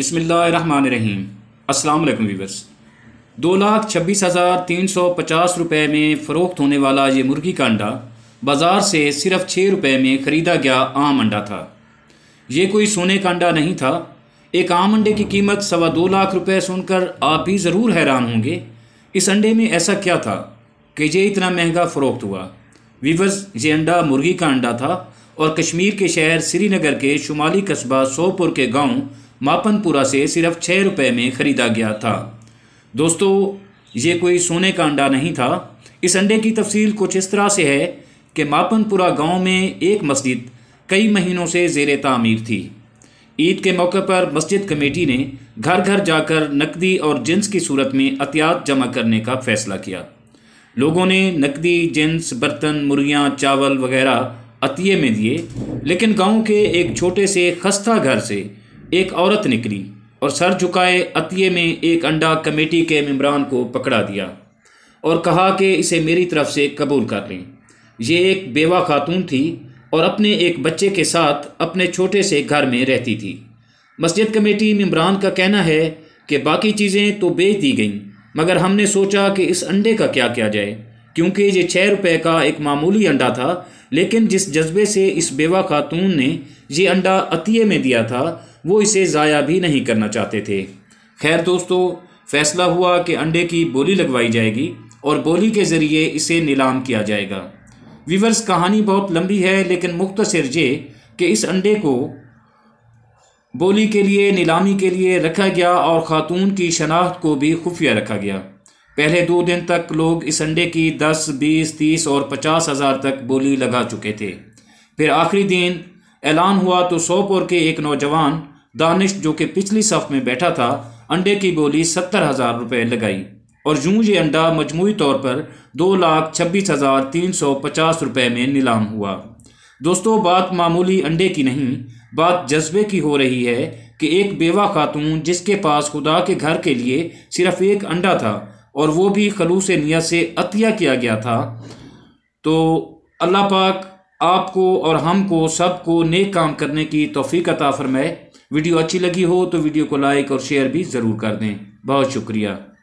अस्सलाम वालेकुम वीवर्स दो लाख छब्बीस हज़ार तीन सौ पचास रुपये में फ़रोख्त होने वाला ये मुर्गी का अंडा बाज़ार से सिर्फ छः रुपये में ख़रीदा गया आम अंडा था ये कोई सोने का अंडा नहीं था एक आम अंडे की कीमत सवा दो लाख रुपये सुनकर आप भी ज़रूर हैरान होंगे इस अंडे में ऐसा क्या था कि ये इतना महंगा फ़रोख्त हुआ वीवर्स ये अंडा मुर्गी का अंडा था और कश्मीर के शहर श्रीनगर के शुमाली कस्बा सोपुर के गांव मापनपुरा से सिर्फ छः रुपये में ख़रीदा गया था दोस्तों ये कोई सोने का अंडा नहीं था इस अंडे की तफसील कुछ इस तरह से है कि मापनपुरा गांव में एक मस्जिद कई महीनों से जेर तामीर थी ईद के मौके पर मस्जिद कमेटी ने घर घर जाकर नकदी और जिन्स की सूरत में अतियात जमा करने का फैसला किया लोगों ने नकदी जिन्स बर्तन मुर्गियाँ चावल वगैरह अतिये में दिए लेकिन गांव के एक छोटे से खस्ता घर से एक औरत निकली और सर झुकाए अतिये में एक अंडा कमेटी के मम्बरान को पकड़ा दिया और कहा कि इसे मेरी तरफ से कबूल कर लें यह एक बेवा खातून थी और अपने एक बच्चे के साथ अपने छोटे से घर में रहती थी मस्जिद कमेटी मम्बरान का कहना है कि बाकी चीज़ें तो बेच दी गईं मगर हमने सोचा कि इस अंडे का क्या किया जाए क्योंकि ये छः रुपए का एक मामूली अंडा था लेकिन जिस जज्बे से इस बेवा खातून ने ये अंडा अतिये में दिया था वो इसे ज़ाया भी नहीं करना चाहते थे खैर दोस्तों फैसला हुआ कि अंडे की बोली लगवाई जाएगी और बोली के ज़रिए इसे नीलाम किया जाएगा वीवर्स कहानी बहुत लंबी है लेकिन मुख्तर ये कि इस अंडे को बोली के लिए नीलामी के लिए रखा गया और ख़ातून की शनाख्त को भी खुफिया रखा गया पहले दो दिन तक लोग इस अंडे की दस बीस तीस और पचास हज़ार तक बोली लगा चुके थे फिर आखिरी दिन ऐलान हुआ तो सोपोर के एक नौजवान दानिश जो कि पिछली सफ में बैठा था अंडे की बोली सत्तर हज़ार रुपये लगाई और यूं ये अंडा मजमू तौर पर दो लाख छब्बीस हज़ार तीन सौ पचास रुपये में नीलाम हुआ दोस्तों बात मामूली अंडे की नहीं बात जज्बे की हो रही है कि एक बेवा खातून जिसके पास खुदा के घर के लिए सिर्फ एक अंडा था और वो भी खलूस नियत से अतिया किया गया था तो अल्लाह पाक आपको और हमको सबको नेक काम करने की तोफ़ी अता फ़रमाए वीडियो अच्छी लगी हो तो वीडियो को लाइक और शेयर भी ज़रूर कर दें बहुत शुक्रिया